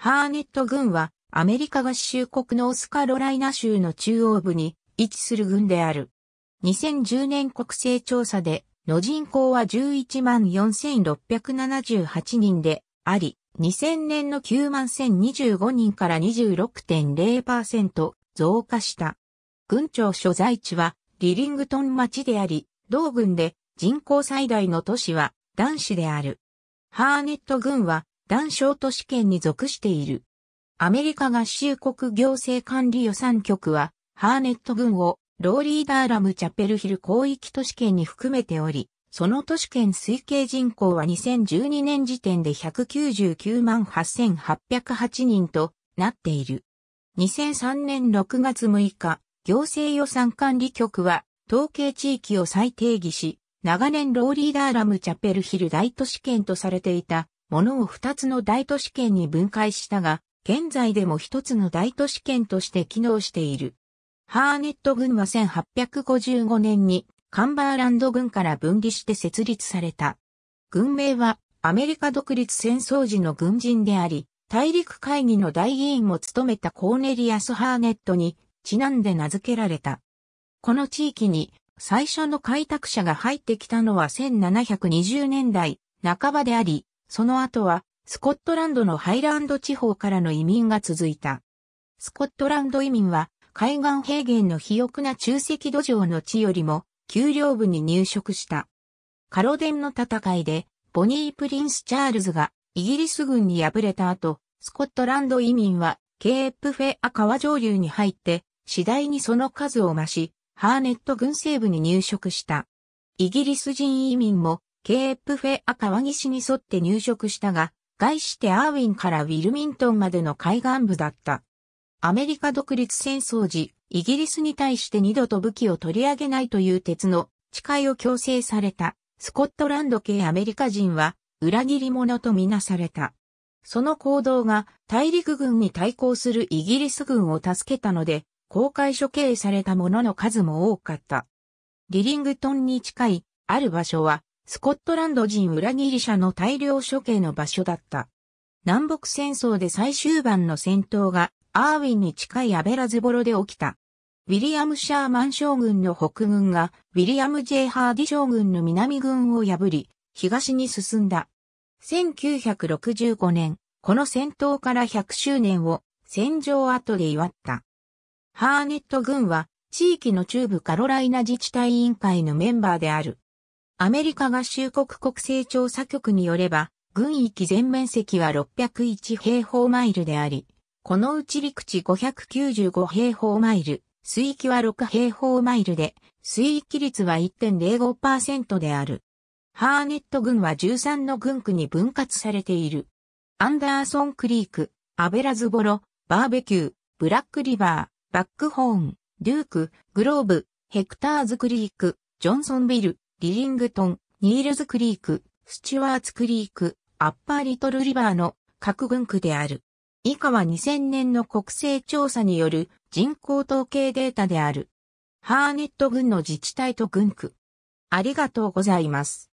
ハーネット郡はアメリカ合衆国のオスカロライナ州の中央部に位置する郡である。2010年国勢調査での人口は114,678人であり、2000年の91,025人から26.0%増加した。郡庁所在地はリリングトン町であり、同郡で人口最大の都市は男子である。ハーネット郡は断小都市圏に属している。アメリカ合衆国行政管理予算局は、ハーネット郡をローリーダーラムチャペルヒル広域都市圏に含めており、その都市圏推計人口は2012年時点で199万8808人となっている。2003年6月6日、行政予算管理局は統計地域を再定義し、長年ローリーダーラムチャペルヒル大都市圏とされていたものを二つの大都市圏に分解したが、現在でも一つの大都市圏として機能している。ハーネット郡は1855年にカンバーランド郡から分離して設立された。軍名はアメリカ独立戦争時の軍人であり、大陸会議の大議員も務めたコーネリアス・ハーネットにちなんで名付けられた。この地域に最初の開拓者が入ってきたのは1720年代半ばであり、その後は、スコットランドのハイランド地方からの移民が続いた。スコットランド移民は、海岸平原の肥沃な中石土壌の地よりも、丘陵部に入植した。カロデンの戦いで、ボニー・プリンス・チャールズがイギリス軍に敗れた後、スコットランド移民はケープフェア川上流に入って、次第にその数を増し、ハーネット軍西部に入植した。イギリス人移民もケープフェア川岸に沿って入植したが、外してアーウィンからウィルミントンまでの海岸部だった。アメリカ独立戦争時、イギリスに対して二度と武器を取り上げないという鉄の誓いを強制された、スコットランド系アメリカ人は、裏切り者とみなされた。その行動が大陸軍に対抗するイギリス軍を助けたので、公開処刑された者の数も多かった。リリングトンに近い、ある場所は、スコットランド人裏切り者の大量処刑の場所だった。南北戦争で最終盤の戦闘がアーウィンに近いアベラズボロで起きた。ウィリアム・シャーマン将軍の北軍がウィリアム・ジェイ・ハーディ将軍の南軍を破り、東に進んだ。1965年、この戦闘から100周年を戦場跡で祝った。ハーネット軍は地域の中部カロライナ自治体委員会のメンバーである。アメリカ合衆国国勢調査局によれば、軍域全面積は601平方マイルであり、このうち陸地595平方マイル、水域は6平方マイルで、水域率は1.05%である。ハーネット軍は13の軍区に分割されている。アンダーソンクリーク、アベラズボロ、バーベキュー、ブラックリバー、バックホーン、デューク、グローブ、ヘクターズクリーク、ジョンソンビル、リリングトン、ニールズクリーク、スチュワーツクリーク、アッパーリトルリバーの各軍区である。以下は2000年の国勢調査による人口統計データである。ハーネット軍の自治体と軍区。ありがとうございます。